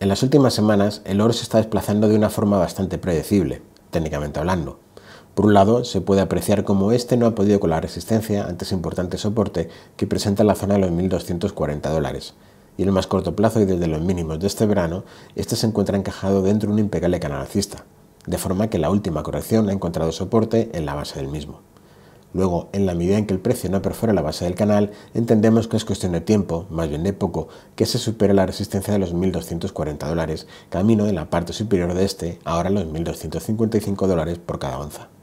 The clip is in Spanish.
En las últimas semanas, el oro se está desplazando de una forma bastante predecible, técnicamente hablando. Por un lado, se puede apreciar cómo este no ha podido con la resistencia ante ese importante soporte que presenta la zona de los 1.240 dólares. Y en el más corto plazo y desde los mínimos de este verano, este se encuentra encajado dentro de un impecable canal alcista, de forma que la última corrección ha encontrado soporte en la base del mismo. Luego, en la medida en que el precio no perfora la base del canal, entendemos que es cuestión de tiempo, más bien de poco, que se supere la resistencia de los 1.240 dólares, camino de la parte superior de este, ahora los 1.255 dólares por cada onza.